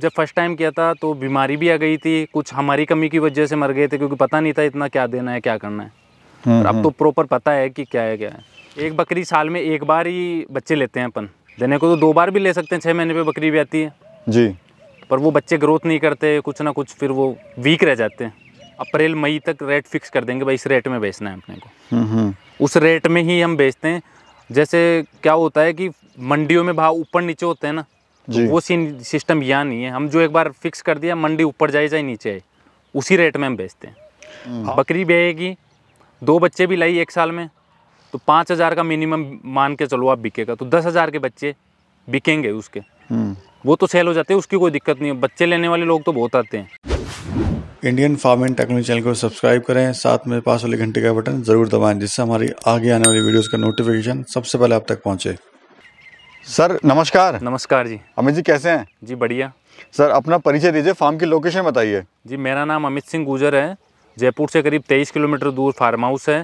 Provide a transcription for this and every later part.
जब first time किया था तो बीमारी भी आ गई थी कुछ हमारी कमी की वजह से मर गए थे क्योंकि पता नहीं था इतना क्या देना है क्या करना है हम्म, और अब तो प्रॉपर हम्म। पता है कि क्या है क्या है एक बकरी साल में एक बार ही बच्चे लेते हैं अपन देने को तो दो बार भी ले सकते हैं छः महीने पे बकरी भी आती है जी पर वो बच्चे ग्रोथ नहीं करते कुछ ना कुछ फिर वो वीक रह जाते हैं अप्रैल मई तक रेट फिक्स कर देंगे भाई इस रेट में बेचना है अपने को हम्म, उस रेट में ही हम बेचते हैं जैसे क्या होता है कि मंडियों में भाव ऊपर नीचे होते हैं ना तो वो सीन सिस्टम यहाँ नहीं है हम जो एक बार फिक्स कर दिया मंडी ऊपर जाए चाहे नीचे आए उसी रेट में हम बेचते हैं हम्म। हाँ। बकरी बेहेगी दो बच्चे भी लाई एक साल में तो पाँच हज़ार का मिनिमम मान के चलो आप बिकेगा तो दस हज़ार के बच्चे बिकेंगे उसके हम्म। वो तो सेल हो जाते हैं उसकी कोई दिक्कत नहीं है बच्चे लेने वाले लोग तो बहुत आते हैं Indian farm and technology channel को सब्सक्राइब करें साथ में पास वाले घंटे का बटन जरूर दबाएं जिससे हमारी आगे आने वाली वीडियोस का नोटिफिकेशन सबसे पहले आप तक पहुंचे सर नमस्कार नमस्कार जी अमित जी कैसे हैं जी बढ़िया सर अपना परिचय दीजिए फार्म की लोकेशन बताइए जी मेरा नाम अमित सिंह गुजर है जयपुर से करीब 23 किलोमीटर दूर फार्म हाउस है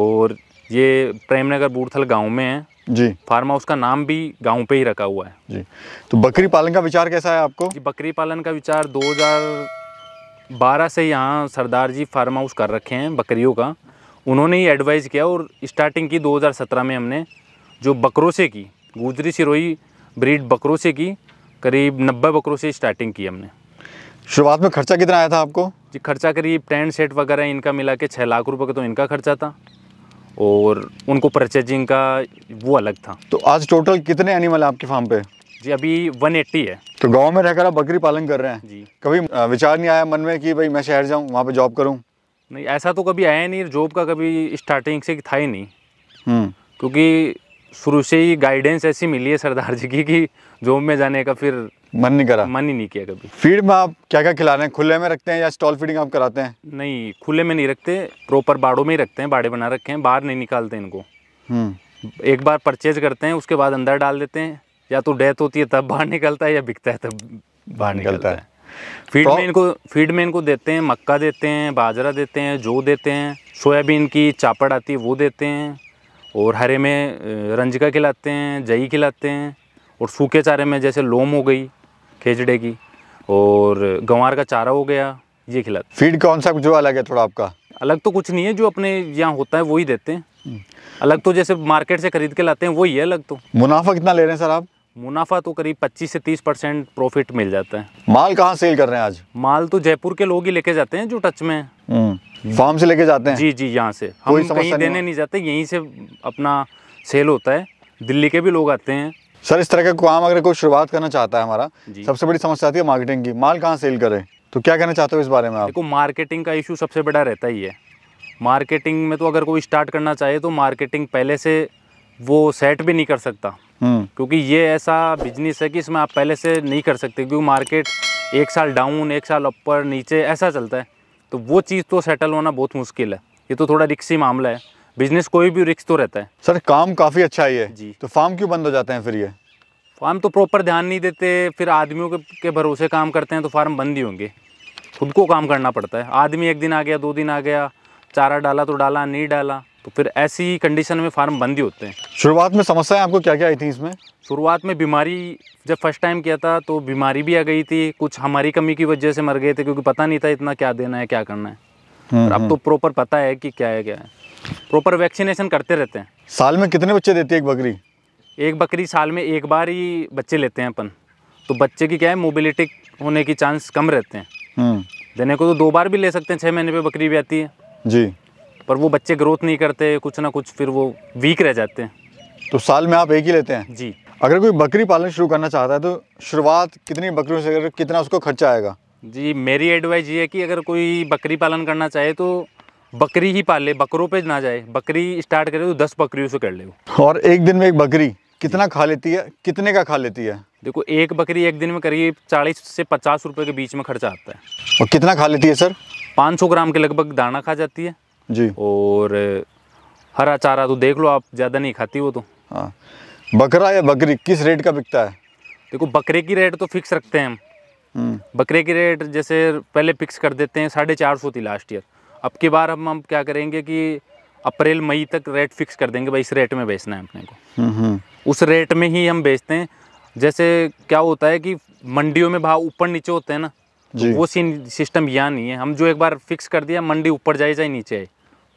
और ये प्रेमनगर बूढ़थल गांव में है जी फार्म हाउस का नाम भी गांव पे ही रखा हुआ है जी तो बकरी पालन का विचार कैसा है आपको जी बकरी पालन का विचार 2012 से यहाँ सरदार जी फार्म हाउस कर रखे हैं बकरियों का उन्होंने ही एडवाइज़ किया और स्टार्टिंग की 2017 में हमने जो बकरों से की गुजरी सिरोही ब्रीड बकरों से की करीब नब्बे बकरों से स्टार्टिंग की हमने शुरुआत में खर्चा कितना आया था आपको जी खर्चा करीब टेंट सेट वगैरह इनका मिला के छः लाख रुपये का तो इनका खर्चा था और उनको परचेजिंग का वो अलग था तो आज टोटल कितने एनिमल आपके फार्म पे जी अभी वन एट्टी है तो गांव में रहकर आप बकरी पालन कर रहे हैं जी कभी विचार नहीं आया मन में कि भाई मैं शहर जाऊँ वहाँ पर जॉब करूँ नहीं ऐसा तो कभी आया नहीं जॉब का कभी स्टार्टिंग से था ही नहीं हम्म। क्योंकि शुरू से ही गाइडेंस ऐसी मिली है सरदार जी की कि जॉब में जाने का फिर मन नहीं करा मन ही नहीं किया कभी फीड में आप क्या क्या खिला रहे हैं खुले में रखते हैं या स्टॉल फीडिंग आप कराते हैं नहीं खुले में नहीं रखते प्रॉपर बाड़ों में ही रखते हैं बाड़े बना रखे हैं बाहर नहीं निकालते इनको हम्म। एक बार परचेज करते हैं उसके बाद अंदर डाल देते हैं या तो डेथ होती है तब बाहर निकलता है या बिकता है तब बाहर निकलता है फीड में इनको फीड में इनको देते हैं मक्का देते हैं बाजरा देते हैं जो देते हैं सोयाबीन की चापड़ आती है वो देते हैं और हरे में रंजका खिलाते हैं जई खिलाते हैं और सूखे चारे में जैसे लोम हो गई खेजड़े की और गंवार का चारा हो गया ये खिलाते फीड कॉन्सेप्ट जो अलग है थोड़ा आपका अलग तो कुछ नहीं है जो अपने यहाँ होता है वही देते हैं हम्म। अलग तो जैसे मार्केट से खरीद के लाते हैं वही है अलग तो मुनाफा कितना ले रहे हैं सर आप मुनाफा तो करीब 25 से 30 परसेंट प्रॉफिट मिल जाता है माल कहाँ सेल कर रहे हैं आज माल तो जयपुर के लोग ही लेके जाते हैं जो टच में फार्म हम्म, से लेके जाते हैं जी जी यहाँ से हम कहीं देने नहीं जाते यहीं से अपना सेल होता है दिल्ली के भी लोग आते हैं सर इस तरह का काम अगर कोई शुरुआत करना चाहता है हमारा सबसे बड़ी समस्या आती है मार्केटिंग की माल कहाँ सेल करें तो क्या कहना चाहते हो इस बारे में आप देखो मार्केटिंग का इशू सबसे बड़ा रहता ही है मार्केटिंग में तो अगर कोई स्टार्ट करना चाहे तो मार्केटिंग पहले से वो सेट भी नहीं कर सकता हम्म। क्योंकि ये ऐसा बिजनेस है कि इसमें आप पहले से नहीं कर सकते क्योंकि मार्केट एक साल डाउन एक साल ऊपर नीचे ऐसा चलता है तो वो चीज़ तो सेटल होना बहुत मुश्किल है ये तो थोड़ा रिक्सी मामला है बिजनेस कोई भी रिक्स तो रहता है सर काम काफ़ी अच्छा ही है जी तो फार्म क्यों बंद हो जाते हैं फिर ये फार्म तो प्रॉपर ध्यान नहीं देते फिर आदमियों के भरोसे काम करते हैं तो फार्म बंद ही होंगे खुद को काम करना पड़ता है आदमी एक दिन आ गया दो दिन आ गया चारा डाला तो डाला नहीं डाला तो फिर ऐसी कंडीशन में फार्म बंद ही होते हैं शुरुआत में समस्याएं आपको क्या क्या आई थी इसमें शुरुआत में बीमारी जब फर्स्ट टाइम किया था तो बीमारी भी आ गई थी कुछ हमारी कमी की वजह से मर गए थे क्योंकि पता नहीं था इतना क्या देना है क्या करना है हम्म, अब तो प्रॉपर हम्म। पता है कि क्या है क्या है प्रॉपर वैक्सीनेशन करते रहते हैं साल में कितने बच्चे देती है एक बकरी एक बकरी साल में एक बार ही बच्चे लेते हैं अपन तो बच्चे की क्या है मोबिलिटी होने की चांस कम रहते हैं हम्म। देने को तो दो बार भी ले सकते हैं छः महीने पे बकरी भी आती है जी पर वो बच्चे ग्रोथ नहीं करते कुछ ना कुछ फिर वो वीक रह जाते हैं तो साल में आप एक ही लेते हैं जी अगर कोई बकरी पालन शुरू करना चाहता है तो शुरुआत कितनी बकरियों से अगर कितना उसको खर्चा आएगा जी मेरी एडवाइस ये है कि अगर कोई बकरी पालन करना चाहे तो बकरी ही पाल ले बकरों पे ना जाए बकरी स्टार्ट करे तो दस बकरियों से कर ले और एक दिन में एक बकरी कितना खा लेती है कितने का खा लेती है देखो एक बकरी एक दिन में करीब चालीस से पचास रुपये के बीच में खर्चा आता है और कितना खा लेती है सर पाँच सौ ग्राम के लगभग दाना खा जाती है जी और हरा चारा तो देख लो आप ज़्यादा नहीं खाती हो तो हाँ बकरा या बकरी किस रेट का बिकता है देखो बकरे की रेट तो फिक्स रखते हैं हम हम्म। बकरे की रेट जैसे पहले फिक्स कर देते हैं साढ़े चार सौ थी लास्ट ईयर अब की बार हम हम क्या करेंगे कि अप्रैल मई तक रेट फिक्स कर देंगे भाई इस रेट में बेचना है अपने को हम्म, हम्म। उस रेट में ही हम बेचते हैं जैसे क्या होता है कि मंडियों में भाव ऊपर नीचे होते हैं ना तो वो सीन सिस्टम यहाँ नहीं है हम जो एक बार फिक्स कर दिया मंडी ऊपर जाए चाहे नीचे आए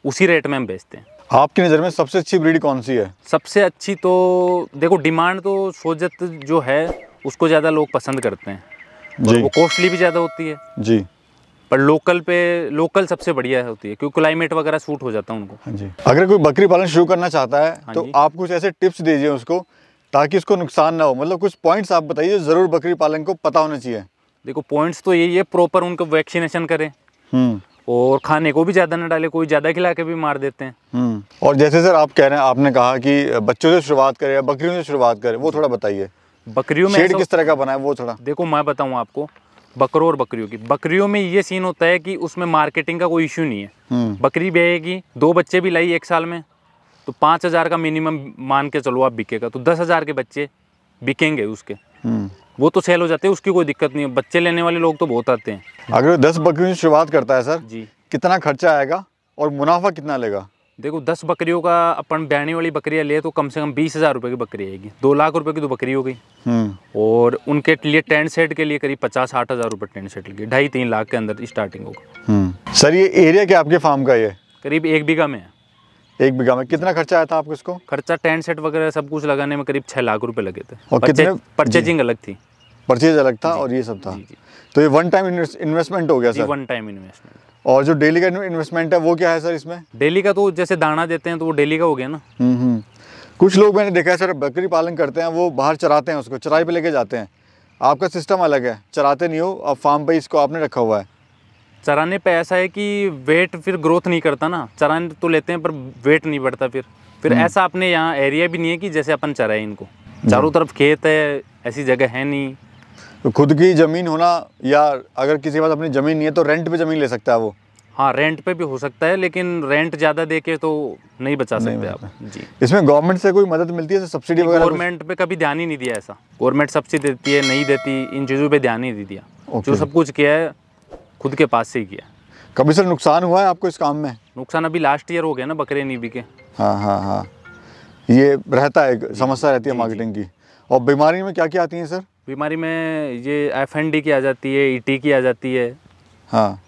उसी रेट में हम बेचते हैं आपकी नज़र में सबसे अच्छी ब्रीड कौन सी है सबसे अच्छी तो देखो डिमांड तो सोजत जो है उसको ज़्यादा लोग पसंद करते हैं जी। वो कॉस्टली भी ज़्यादा होती है जी पर लोकल पे लोकल सबसे बढ़िया होती है क्योंकि क्लाइमेट वगैरह सूट हो जाता है उनको हाँ जी अगर कोई बकरी पालन शुरू करना चाहता है हाँ तो आप कुछ ऐसे टिप्स दीजिए उसको ताकि उसको नुकसान ना हो मतलब कुछ पॉइंट्स आप बताइए ज़रूर बकरी पालन को पता होना चाहिए देखो पॉइंट्स तो यही है प्रॉपर उनको वैक्सीनेशन करें हम्म। और खाने को भी ज़्यादा ना डाले कोई ज़्यादा खिला के भी मार देते हैं हम्म, और जैसे सर आप कह रहे हैं आपने कहा कि बच्चों से शुरुआत करें या बकरियों से शुरुआत करें वो थोड़ा बताइए बकरियों में शेड किस तरह का बनाए वो थोड़ा देखो मैं बताऊँ आपको बकरों और बकरियों की बकरियों में ये सीन होता है कि उसमें मार्केटिंग का कोई इश्यू नहीं है हम्म। बकरी बेहेगी दो बच्चे भी लाई एक साल में तो पाँच हज़ार का मिनिमम मान के चलो आप बिकेगा तो दस हज़ार के बच्चे बिकेंगे उसके हम्म। वो तो सेल हो जाते हैं उसकी कोई दिक्कत नहीं है बच्चे लेने वाले लोग तो बहुत आते हैं अगर दस बकरियों से शुरुआत करता है सर जी कितना खर्चा आएगा और मुनाफा कितना लेगा देखो दस बकरियों का अपन बहने वाली बकरियाँ ले तो कम से कम बीस हज़ार रुपये की बकरी आएगी दो लाख रुपए की तो बकरी हो गई हम्म। और उनके लिए टेंट सेट के लिए करीब पचास साठ हज़ार रुपये टेंट सेट लगे ढाई तीन लाख के अंदर स्टार्टिंग होगा हम्म। सर ये एरिया क्या आपके फार्म का ये करीब एक बीघा में है एक बीघा में कितना खर्चा आया था आपको इसको खर्चा टेंट सेट वगैरह सब कुछ लगाने में करीब छः लाख रुपए लगे थे और कितने परचेजिंग अलग थी परचेज अलग था और ये सब था तो ये वन टाइम इन्वेस्टमेंट हो गया सर वन टाइम इन्वेस्टमेंट और जो डेली का इन्वेस्टमेंट है वो क्या है सर इसमें डेली का तो जैसे दाना देते हैं तो वो डेली का हो गया ना हम्म, हम्म। कुछ लोग मैंने देखा है सर बकरी पालन करते हैं वो बाहर चराते हैं उसको चराई पे लेके जाते हैं आपका सिस्टम अलग है चराते नहीं हो अब फार्म पे इसको आपने रखा हुआ है चराने पे ऐसा है कि वेट फिर ग्रोथ नहीं करता ना चराने तो लेते हैं पर वेट नहीं बढ़ता फिर फिर हम्म। ऐसा अपने यहाँ एरिया भी नहीं है कि जैसे अपन चराए इनको हम्म। चारों तरफ खेत है ऐसी जगह है नहीं तो खुद की ज़मीन होना या अगर किसी के पास अपनी ज़मीन नहीं है तो रेंट पे ज़मीन ले सकता है वो हाँ रेंट पे भी हो सकता है लेकिन रेंट ज़्यादा दे के तो नहीं बचा सकते आप जी इसमें गवर्नमेंट से कोई मदद मिलती है सब्सिडी वगैरह गवर्नमेंट पे कभी ध्यान ही नहीं दिया ऐसा गवर्नमेंट सब्सिडी देती है नहीं देती इन चीज़ों पर ध्यान ही नहीं दिया जो सब कुछ किया है खुद के पास से ही किया कभी सर नुकसान हुआ है आपको इस काम में नुकसान अभी लास्ट ईयर हो गया ना बकरे नहीं बिके हाँ हाँ हाँ ये रहता है समस्या रहती है मार्केटिंग की और बीमारी में क्या क्या आती है सर बीमारी में ये एफ एन डी की आ जाती है ई e टी की आ जाती है हाँ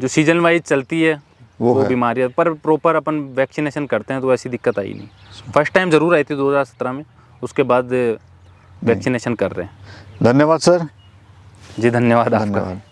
जो सीजन वाइज चलती है वो, वो बीमारी पर प्रॉपर अपन वैक्सीनेशन करते हैं तो ऐसी दिक्कत आई नहीं फर्स्ट टाइम ज़रूर आई थी सत्रह में उसके बाद वैक्सीनेशन कर रहे हैं धन्यवाद सर जी धन्यवाद आपका